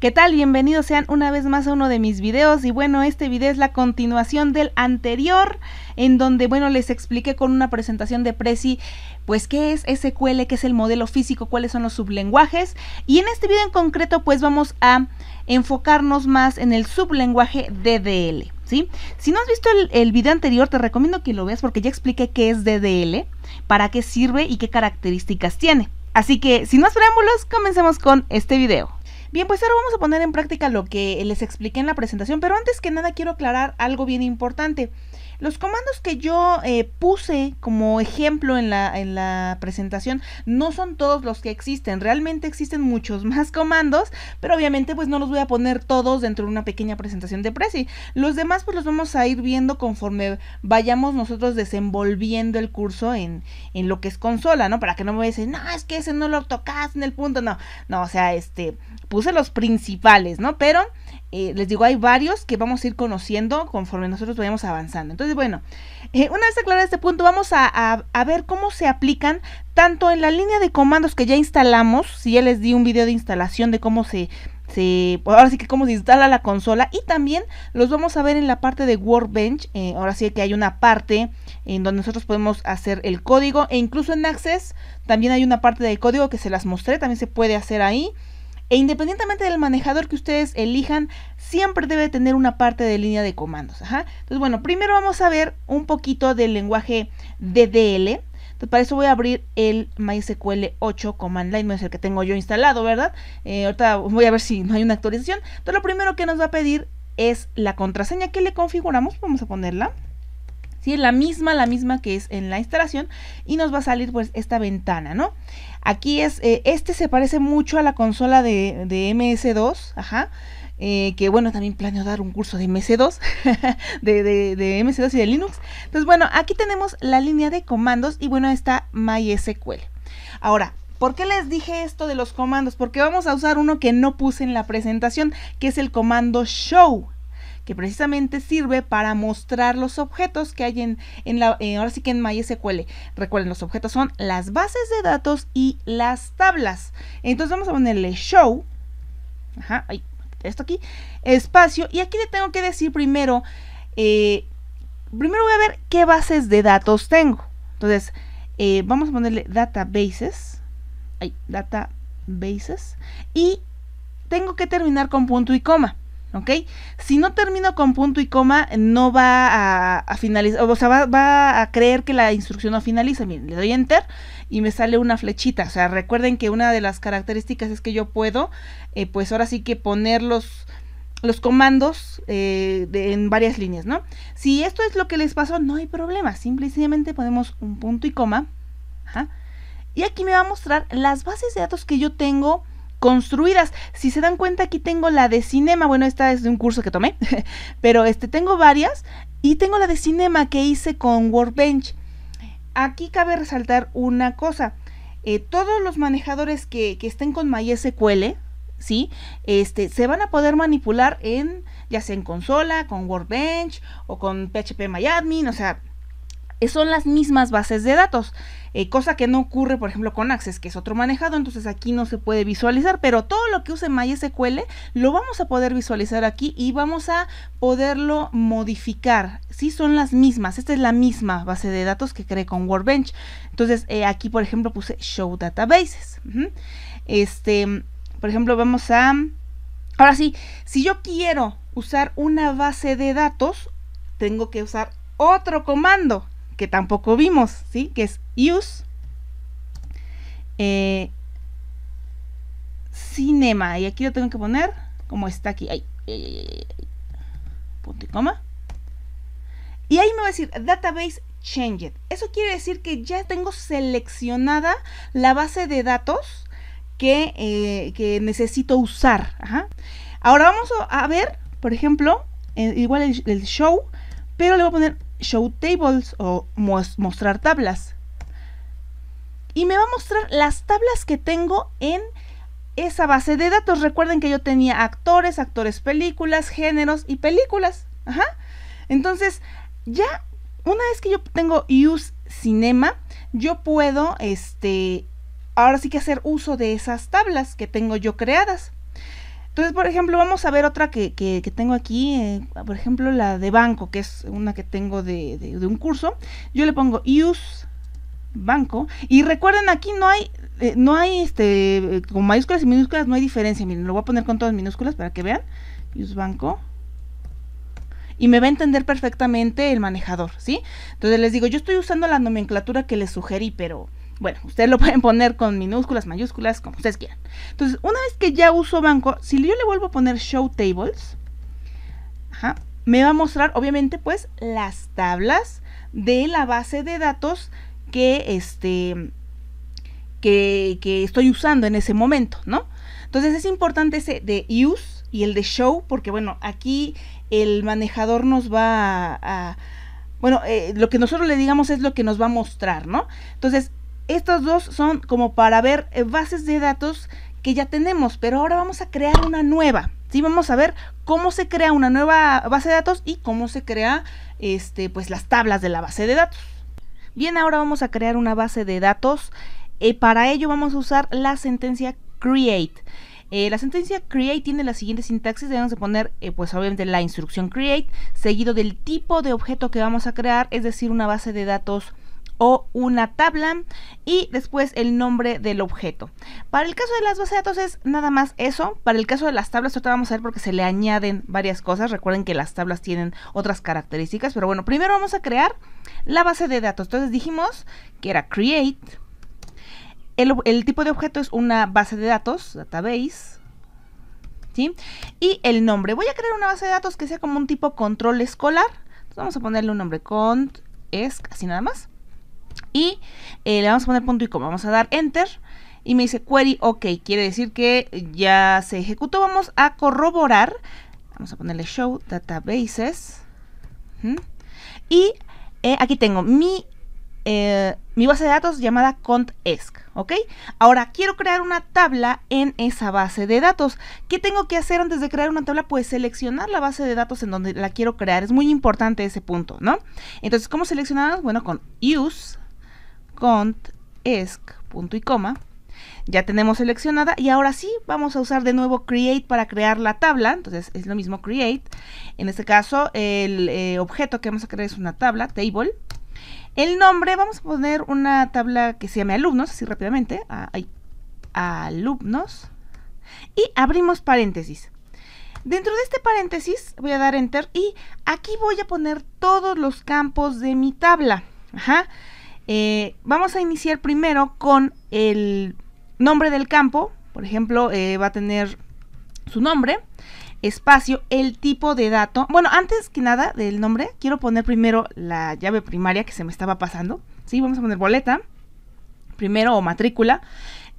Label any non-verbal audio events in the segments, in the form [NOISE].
¿Qué tal? Bienvenidos sean una vez más a uno de mis videos y bueno, este video es la continuación del anterior en donde bueno les expliqué con una presentación de Prezi pues qué es SQL, qué es el modelo físico, cuáles son los sublenguajes y en este video en concreto pues vamos a enfocarnos más en el sublenguaje DDL. ¿Sí? Si no has visto el, el, video anterior, te recomiendo que lo veas porque ya expliqué qué es DDL, para qué sirve y qué características tiene. Así que, sin más preámbulos, comencemos con este video. Bien, pues ahora vamos a poner en práctica lo que les expliqué en la presentación, pero antes que nada quiero aclarar algo bien importante. Los comandos que yo eh, puse como ejemplo en la, en la presentación no son todos los que existen. Realmente existen muchos [LAUGHS] más comandos, pero obviamente pues no los voy a poner todos dentro de una pequeña presentación de Prezi. Los demás pues los vamos a ir viendo conforme vayamos nosotros desenvolviendo el curso en, en lo que es consola, ¿no? Para que no me dicen, no, es que ese no lo tocas en el punto, no. No, o sea, este, puse los principales, ¿no? Pero... Eh, les digo, hay varios que vamos a ir conociendo conforme nosotros vayamos avanzando. Entonces, bueno, eh, una vez aclarado este punto, vamos a, ver cómo se aplican tanto en la línea de comandos que ya instalamos, si ya les di un video de instalación de cómo se, se ahora sí que cómo se instala la consola, y también los vamos a ver en la parte de Workbench, eh, ahora sí que hay una parte en donde nosotros podemos hacer el código, e incluso en Access también hay una parte de código que se las mostré, también se puede hacer ahí. E independientemente del manejador que ustedes elijan, siempre debe tener una parte de línea de comandos. Ajá. Entonces, bueno, primero vamos a ver un poquito del lenguaje DDL. Entonces, para eso voy a abrir el MySQL 8 Command Line, es el que tengo yo instalado, ¿verdad? Eh, ahorita voy a ver si no hay una actualización. Entonces, lo primero que nos va a pedir es la contraseña que le configuramos. Vamos a ponerla. Sí, la misma, la misma que es en la instalación. Y nos va a salir pues esta ventana, ¿no? Aquí es, eh, este se parece mucho a la consola de, de MS2, ajá. Eh, que bueno, también planeo dar un curso de MS2, [LAUGHS] de, de, de, MS2 y de Linux. Entonces, bueno, aquí tenemos la línea de comandos y bueno, está MySQL. Ahora, ¿por qué les dije esto de los comandos? Porque vamos a usar uno que no puse en la presentación, que es el comando show que precisamente sirve para mostrar los objetos que hay en, la, eh, ahora sí que en MySQL. Recuerden, los objetos son las bases de datos y las tablas. Entonces vamos a ponerle show, ajá, ahí, esto aquí, espacio, y aquí le tengo que decir primero, eh, primero voy a ver qué bases de datos tengo. Entonces, eh, vamos a ponerle databases, ay databases, y tengo que terminar con punto y coma. ¿ok? Si no termino con punto y coma, no va a, finalizar, o sea, va, a creer que la instrucción no finaliza. Miren, le doy enter y me sale una flechita. O sea, recuerden que una de las características es que yo puedo, eh, pues ahora sí que poner los, comandos eh, en varias líneas, ¿no? Si esto es lo que les pasó, no hay problema. Simplemente ponemos un punto y coma. y aquí me va a mostrar las bases de datos que yo tengo construidas. Si se dan cuenta, aquí tengo la de cinema. Bueno, esta es de un curso que tomé, [LAUGHS] pero este tengo varias y tengo la de cinema que hice con Workbench. Aquí cabe resaltar una cosa. Eh, todos los manejadores que, estén con MySQL, ¿sí? Este, se van a poder manipular en, ya sea en consola, con Workbench o con PHP MyAdmin, o sea, son las mismas bases de datos, eh, cosa que no ocurre, por ejemplo, con Access, que es otro manejado, entonces aquí no se puede visualizar, pero todo lo que use MySQL lo vamos a poder visualizar aquí y vamos a poderlo modificar. Sí, son las mismas, esta es la misma base de datos que creé con Workbench. Entonces, eh, aquí, por ejemplo, puse Show Databases. Este, por ejemplo, vamos a... Ahora sí, si yo quiero usar una base de datos, tengo que usar otro comando que tampoco vimos, ¿sí? Que es use, eh, cinema. Y aquí lo tengo que poner como está aquí. punto y coma. Y ahí me va a decir database changed. Eso quiere decir que ya tengo seleccionada la base de datos que, eh, necesito usar. Ahora vamos a ver, por ejemplo, eh, igual el, el show, pero le voy a poner show tables o mostrar tablas. Y me va a mostrar las tablas que tengo en esa base de datos. Recuerden que yo tenía actores, actores películas, géneros y películas. Entonces, ya una vez que yo tengo Use Cinema, yo puedo, este, ahora sí que hacer uso de esas tablas que tengo yo creadas. Entonces, por ejemplo, vamos a ver otra que, tengo aquí, eh, por ejemplo, la de banco, que es una que tengo de, un curso. Yo le pongo use banco. Y recuerden, aquí no hay, eh, no hay este, con mayúsculas y minúsculas no hay diferencia. Miren, lo voy a poner con todas minúsculas para que vean. Use banco. Y me va a entender perfectamente el manejador, ¿sí? Entonces les digo, yo estoy usando la nomenclatura que les sugerí, pero bueno, ustedes lo [LAUGHS] pueden poner con minúsculas, mayúsculas, como ustedes quieran. Entonces, una vez que ya uso banco, si yo le vuelvo a poner show tables, me va a mostrar, obviamente, pues, las tablas de la base de datos que, este, que, estoy usando en ese momento, ¿no? Entonces, es importante ese de use y el de show, porque, bueno, aquí el manejador nos va a... bueno, eh, lo que nosotros le digamos es lo que nos va a mostrar, ¿no? Entonces, estas dos son como para ver eh, bases de datos que ya tenemos, pero ahora vamos a crear una nueva. Sí, vamos a ver cómo se crea una nueva base de datos y cómo se crea este, pues las tablas de la base de datos. Bien, ahora vamos a crear una base de datos. Eh, para ello vamos a usar la sentencia create. Eh, la sentencia create tiene la siguiente sintaxis, debemos poner pues obviamente la instrucción create, seguido del tipo de objeto que vamos a crear, es decir, una base de datos o una tabla y después el nombre del objeto. Para el caso de las bases de datos es nada más eso. Para el caso de las tablas, ahorita vamos a ver porque se le añaden varias cosas. Recuerden que las tablas tienen otras características, pero bueno, primero vamos a crear la base de datos. Entonces dijimos que era create. El, tipo de objeto es una base de datos, database. ¿Sí? Y el nombre. Voy a crear una base de datos que sea como un tipo control escolar. Entonces vamos a ponerle un nombre cont esc, así nada más. Y eh, le vamos a poner punto y coma. Vamos a dar enter y me dice query OK. Quiere decir que ya se ejecutó. Vamos a corroborar. Vamos a ponerle show databases. Y eh, aquí tengo mi, eh, mi base de datos llamada contesc. ¿Ok? Ahora quiero crear una tabla en esa base de datos. ¿Qué tengo que hacer antes de crear una tabla? Pues seleccionar la base de datos en donde la quiero crear. Es muy importante ese punto, ¿no? Entonces, ¿cómo seleccionamos? Bueno, con use cont esc, punto y coma. Ya tenemos seleccionada y ahora sí vamos a usar de nuevo create para crear la tabla. Entonces es lo mismo create. En este caso el eh, objeto que vamos a crear es una tabla, table. El nombre, vamos a poner una tabla que se llame alumnos, así rápidamente. Ah, alumnos. Y abrimos paréntesis. Dentro de este paréntesis voy a dar enter y aquí voy a poner todos los campos de mi tabla. Ajá. Eh, vamos a iniciar primero con el nombre del campo. Por ejemplo, eh, va a tener su nombre, espacio, el tipo de dato. Bueno, antes que nada del nombre, quiero poner primero la llave primaria que se me estaba pasando. Sí, vamos a poner boleta primero o matrícula.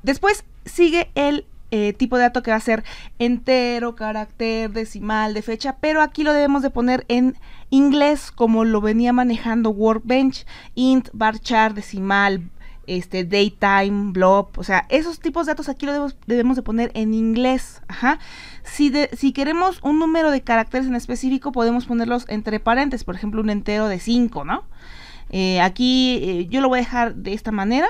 Después sigue el eh, tipo de dato que va a ser entero, carácter, decimal, de fecha, pero aquí lo debemos de poner en inglés como lo venía manejando Workbench, int, bar decimal, este, daytime, blob, o sea, esos tipos de datos aquí lo debemos, de poner en inglés, ajá. Si, si queremos un número de caracteres en específico, podemos ponerlos entre paréntesis, por ejemplo, un entero de 5, ¿no? Eh, aquí eh, yo lo voy a dejar de esta manera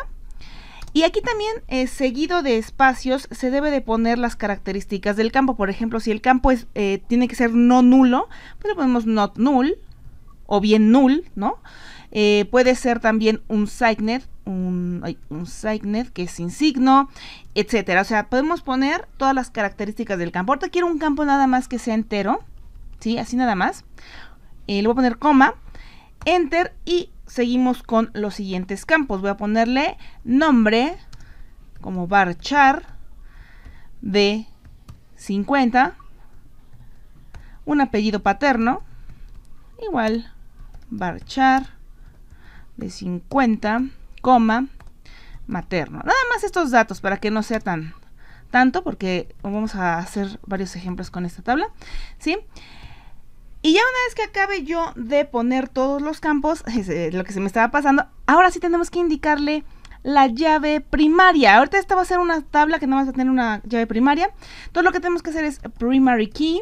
y aquí también, eh, seguido de espacios, se debe de poner las características del campo. Por ejemplo, si el campo eh, tiene que ser no nulo, pues le ponemos not null o bien null, ¿no? Eh, puede ser también un signet, un, signet que es sin signo, etcétera. O sea, podemos poner todas las características del campo. Ahorita quiero un campo nada más que sea entero, ¿sí? Así nada más. le voy a poner coma enter y seguimos con los siguientes campos. Voy a ponerle nombre como barchar de 50, un apellido paterno, igual barchar de 50, materno. Nada más estos datos para que no sea tan tanto porque vamos a hacer varios ejemplos con esta tabla, ¿sí? sí y ya una vez que acabe yo de poner todos los campos, [LAUGHS] lo que se me estaba pasando, ahora sí tenemos que indicarle la llave primaria. Ahorita esta va a ser una tabla que no va a tener una llave primaria. Entonces lo que tenemos que hacer es primary key.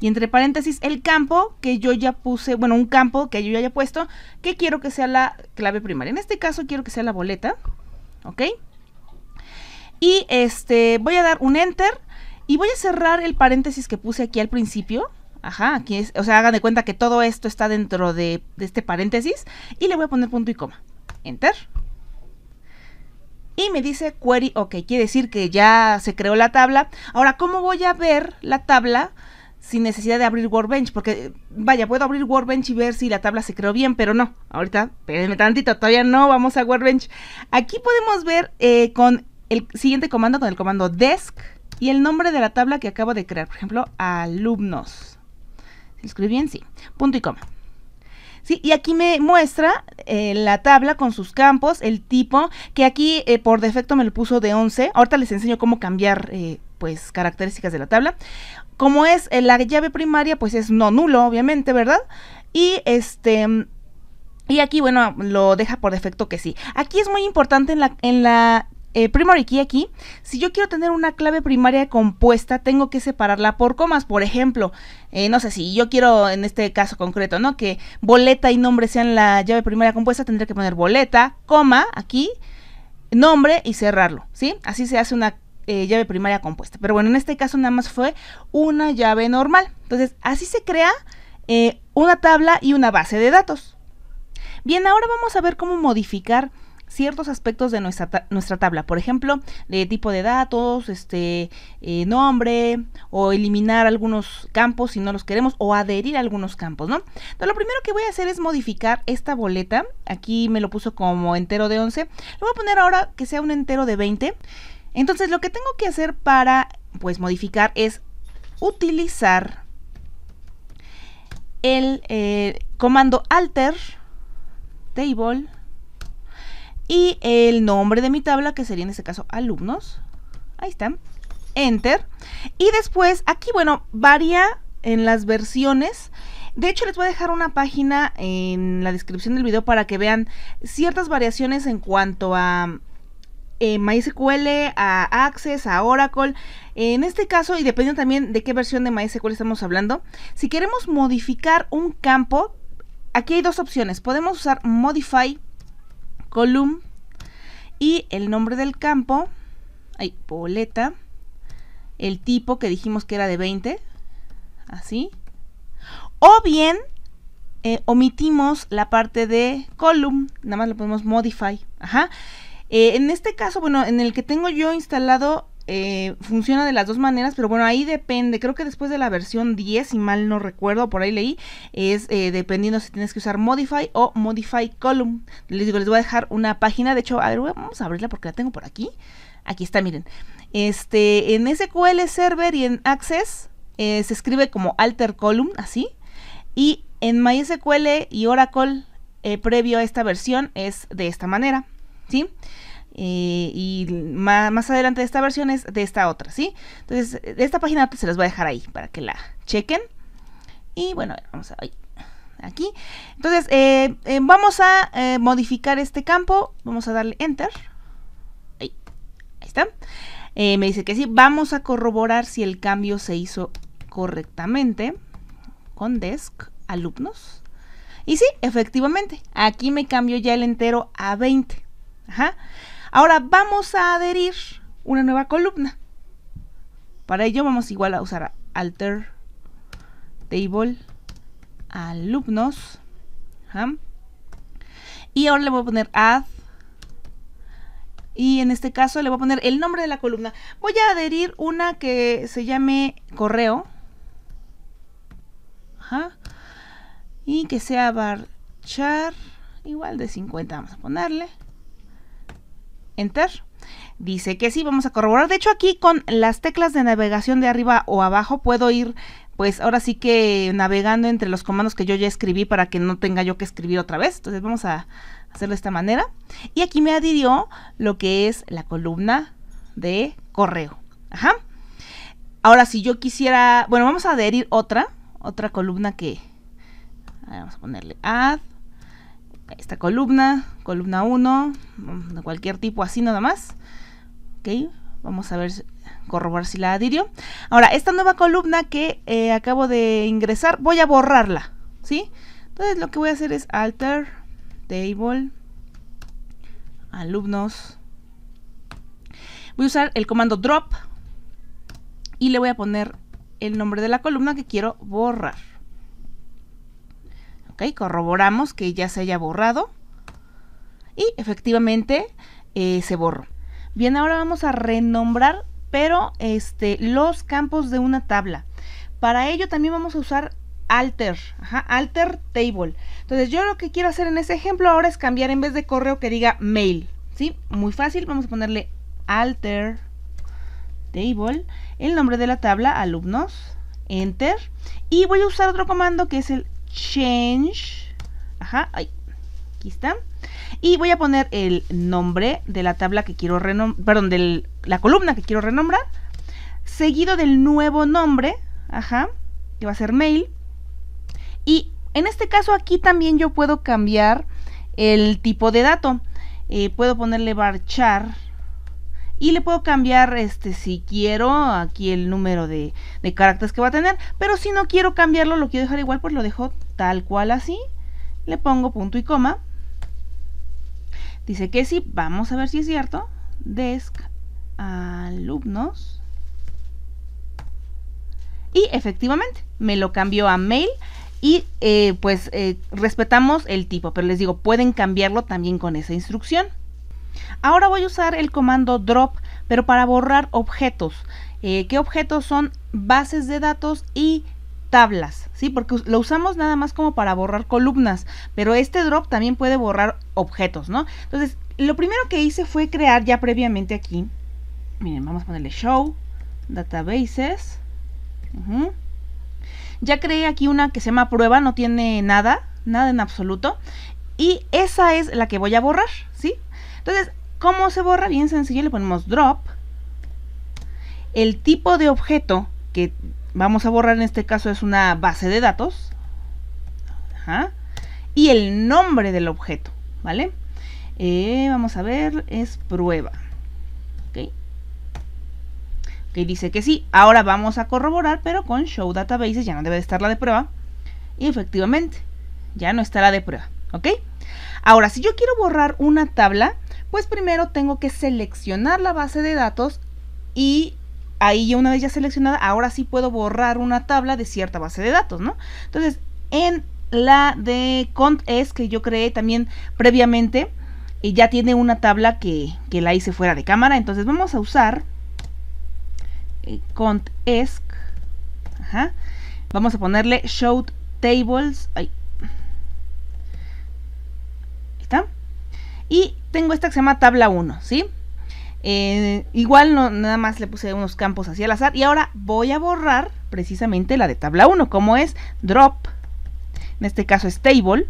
Y entre paréntesis, el campo que yo ya puse, bueno, un campo que yo ya haya puesto, que quiero que sea la clave primaria. En este caso quiero que sea la boleta, ¿ok? Y este, voy a dar un enter y voy a cerrar el paréntesis que puse aquí al principio. Ajá, aquí es, o sea, hagan de cuenta que todo esto está dentro de, este paréntesis y le voy a poner punto y coma. Enter. Y me dice query, ok, quiere decir que ya se creó la tabla. Ahora, ¿cómo voy a ver la tabla sin necesidad de abrir Workbench? Porque, vaya, puedo abrir Workbench y ver si la tabla se creó bien, pero no. Ahorita, espérenme tantito, todavía no vamos a Workbench. Aquí podemos ver eh, con el siguiente comando, con el comando desk, y el nombre de la tabla que acabo de crear, por ejemplo, alumnos. ¿Escribí bien? Sí. Punto y coma. Sí, y aquí me muestra eh, la tabla con sus campos, el tipo, que aquí eh, por defecto me lo puso de 11. Ahorita les enseño cómo cambiar eh, pues características de la tabla. Como es la llave primaria, pues es no nulo, obviamente, ¿verdad? Y este... Y aquí, bueno, lo deja por defecto que sí. Aquí es muy importante la, en la eh, primary key aquí, si yo quiero tener una clave primaria compuesta, tengo que separarla por comas. Por ejemplo, eh, no sé si yo quiero en este caso concreto, ¿no? Que boleta y nombre sean la llave primaria compuesta, tendré que poner boleta, coma, aquí, nombre y cerrarlo, ¿sí? Así se hace una eh, llave primaria compuesta. Pero bueno, en este caso nada más fue una llave normal. Entonces, así se crea una tabla y una base de datos. Bien, ahora vamos a ver cómo modificar ciertos aspectos de nuestra, nuestra tabla, por ejemplo, de tipo de datos, este eh, nombre, o eliminar algunos campos si no los queremos, o adherir a algunos campos, ¿no? Entonces, lo primero que voy a hacer es modificar esta boleta, aquí me lo puso como entero de 11, lo voy a poner ahora que sea un entero de 20, entonces lo que tengo que hacer para, pues, modificar es utilizar el eh, comando alter table y el nombre de mi tabla, que sería en este caso alumnos. Ahí están. Enter. Y después, aquí, bueno, varía en las versiones. De hecho, les voy a dejar una página en la descripción del video para que vean ciertas variaciones en cuanto a eh, MySQL, a Access, a Oracle. En este caso, y dependiendo también de qué versión de MySQL estamos hablando, si queremos modificar un campo, aquí hay dos opciones. Podemos usar Modify column y el nombre del campo, ahí boleta, el tipo que dijimos que era de 20, así. O bien eh, omitimos la parte de column, nada más lo podemos modify. Ajá. Eh, en este caso, bueno, en el que tengo yo instalado eh, funciona de las dos maneras, pero bueno, ahí depende. Creo que después de la versión 10, si mal no recuerdo, por ahí leí, es eh, dependiendo si tienes que usar Modify o Modify Column. Les digo, les voy a dejar una página. De hecho, a ver, vamos a abrirla porque la tengo por aquí. Aquí está, miren. Este, en SQL Server y en Access eh, se escribe como Alter Column, así. Y en MySQL y Oracle, previo a esta versión, es de esta manera. ¿Sí? Eh, y más, adelante de esta versión es de esta otra, ¿sí? Entonces, esta página se las voy a dejar ahí para que la chequen. Y bueno, vamos a... Aquí. Entonces, eh, eh, vamos a modificar este campo. Vamos a darle Enter. Ahí, ahí está. me dice que sí. Vamos a corroborar si el cambio se hizo correctamente. Con Desk, alumnos. Y sí, efectivamente. Aquí me cambio ya el entero a 20. Ajá. Ahora vamos a adherir una nueva columna. Para ello vamos igual a usar alter table alumnos. Y ahora le voy a poner add. Y en este caso le voy a poner el nombre de la columna. Voy a adherir una que se llame correo. Y que sea barchar igual de 50 vamos a ponerle. Enter. Dice que sí, vamos a corroborar. De hecho, aquí con las teclas de navegación de arriba o abajo puedo ir, pues ahora sí que navegando entre los comandos que yo ya escribí para que no tenga yo que escribir otra vez. Entonces vamos a hacerlo de esta manera. Y aquí me adhirió lo que es la columna de correo. Ajá. Ahora, si yo quisiera, bueno, vamos a adherir otra, otra columna que, vamos a ponerle add esta columna, columna 1, de mm, cualquier tipo así nada más. Ok, vamos a ver, corroborar si la adhirió. Ahora, esta nueva columna que eh, acabo de ingresar, voy a borrarla, ¿sí? Entonces lo que voy a hacer es alter, table, alumnos. Voy a usar el comando drop y le voy a poner el nombre de la columna que quiero borrar. ¿ok? Corroboramos que ya se haya borrado y efectivamente eh, se borró. Bien, ahora vamos a renombrar, pero este, los campos de una tabla. Para ello también vamos a usar alter, alter table. Entonces yo lo que quiero hacer en ese ejemplo ahora es cambiar en vez de correo que diga mail, ¿sí? Muy fácil, vamos a ponerle alter table, el nombre de la tabla, alumnos, enter, y voy a usar otro comando que es el change. Ajá, aquí está. Y voy a poner el nombre de la tabla que quiero renombrar, perdón, de la columna que quiero renombrar, seguido del nuevo nombre, ajá, que va a ser mail. Y en este caso aquí también yo puedo cambiar el tipo de dato. Eh, puedo ponerle barchar y le puedo cambiar este si quiero aquí el número de, de caracteres que va a tener pero si no quiero cambiarlo lo quiero dejar igual pues lo dejo tal cual así, le pongo punto y coma. Dice que sí, vamos a ver si es cierto. Desk alumnos. Y efectivamente, me lo cambió a mail y eh, pues eh, respetamos el tipo, pero les digo, pueden cambiarlo también con esa instrucción. Ahora voy a usar el comando drop, pero para borrar objetos. Eh, ¿Qué objetos son? Bases de datos y tablas, ¿sí? Porque lo usamos nada más como para borrar columnas, pero este drop también puede borrar objetos, ¿no? Entonces, lo primero que hice fue crear ya previamente aquí, miren, vamos a ponerle show, databases, ya creé aquí una que se llama prueba, no tiene nada, nada en absoluto, y esa es la que voy a borrar, ¿sí? Entonces, ¿cómo se borra? Bien sencillo, le ponemos drop, el tipo de objeto que vamos a borrar en este caso es una base de datos. Y el nombre del objeto, ¿vale? Eh, vamos a ver, es prueba. ¿Ok? dice que sí. Ahora vamos a corroborar, pero con show databases ya no debe estar la de prueba. Y efectivamente, ya no está la de prueba. ¿Ok? Ahora, si yo quiero borrar una tabla, pues primero tengo que seleccionar la base de datos y ahí una vez ya seleccionada, ahora sí puedo borrar una tabla de cierta base de datos, ¿no? Entonces, en la de es que yo creé también previamente, y eh, ya tiene una tabla que, la hice fuera de cámara, entonces vamos a usar eh, cont es, ajá, vamos a ponerle Show Tables, ahí está, y tengo esta que se llama tabla 1, ¿sí? Eh, igual no, nada más le puse unos campos así al azar. Y ahora voy a borrar precisamente la de tabla 1, como es drop. En este caso es table.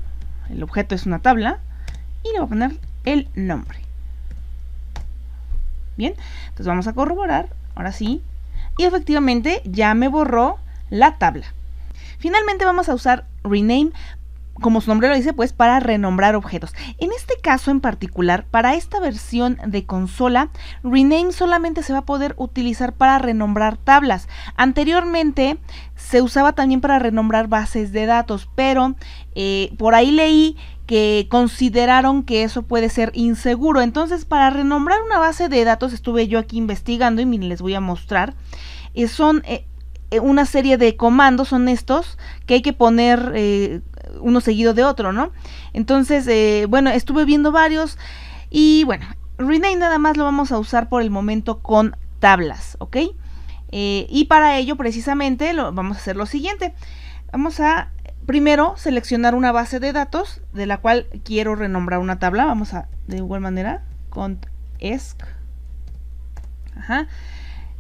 El objeto es una tabla. Y le voy a poner el nombre. Bien, entonces vamos a corroborar. Ahora sí. Y efectivamente ya me borró la tabla. Finalmente vamos a usar rename como su nombre lo dice, pues para renombrar objetos. En este caso en particular, para esta versión de consola, rename solamente se va a poder utilizar para renombrar tablas. Anteriormente se usaba también para renombrar bases de datos, pero eh, por ahí leí que consideraron que eso puede ser inseguro. Entonces, para renombrar una base de datos, estuve yo aquí investigando y miren, les voy a mostrar. Eh, son... Eh, una serie de comandos son estos que hay que poner uno seguido de otro, ¿no? Entonces, eh, bueno, estuve viendo varios y bueno, Rename nada más lo vamos a usar por el momento con tablas, ¿ok? Eh, y para ello precisamente lo, vamos a hacer lo siguiente. Vamos a primero seleccionar una base de datos de la cual quiero renombrar una tabla. Vamos a, de igual manera, con ESC. Ajá.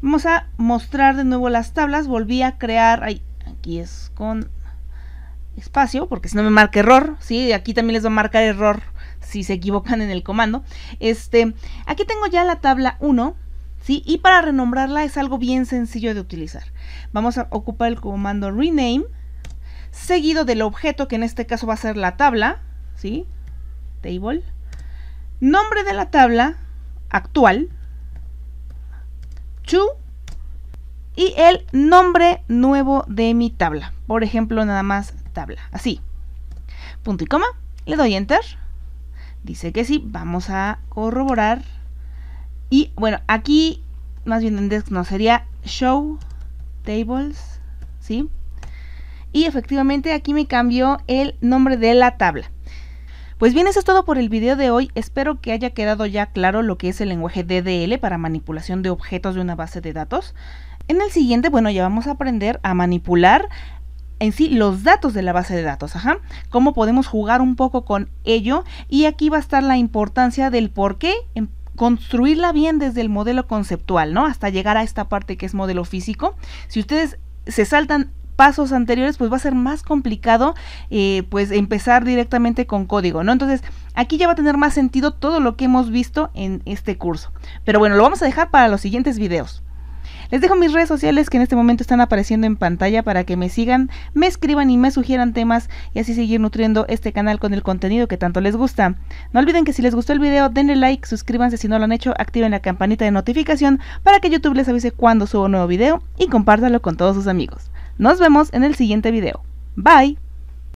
Vamos a mostrar de nuevo las tablas. Volví a crear, ahí, aquí es con espacio, porque si no me marca error, ¿sí? Aquí también les va a marcar error si se equivocan en el comando. Este, aquí tengo ya la tabla 1, ¿sí? Y para renombrarla es algo bien sencillo de utilizar. Vamos a ocupar el comando rename, seguido del objeto, que en este caso va a ser la tabla, ¿sí? Table. Nombre de la tabla actual, to, y el nombre nuevo de mi tabla. Por ejemplo, nada más tabla. Así. Punto y coma. Le doy enter. Dice que sí. Vamos a corroborar. Y bueno, aquí más bien en Desk no sería show tables. ¿Sí? Y efectivamente aquí me cambió el nombre de la tabla. Pues bien, eso es todo por el video de hoy. Espero que haya quedado ya claro lo que es el lenguaje DDL para manipulación de objetos de una base de datos. En el siguiente, bueno, ya vamos a aprender a manipular en sí los datos de la base de datos, ajá, cómo podemos jugar un poco con ello y aquí va a estar la importancia del por qué construirla bien desde el modelo conceptual, ¿no? Hasta llegar a esta parte que es modelo físico. Si ustedes se saltan pasos anteriores, pues va a ser más complicado eh, pues empezar directamente con código, ¿no? Entonces, aquí ya va a tener más sentido todo lo que hemos visto en este curso. Pero bueno, lo vamos a dejar para los siguientes videos. Les dejo mis redes sociales que en este momento están apareciendo en pantalla para que me sigan, me escriban y me sugieran temas y así seguir nutriendo este canal con el contenido que tanto les gusta. No olviden que si les gustó el video, denle like, suscríbanse si no lo han hecho, activen la campanita de notificación para que YouTube les avise cuando subo un nuevo video y compártalo con todos sus amigos. Nos vemos en el siguiente video. Bye.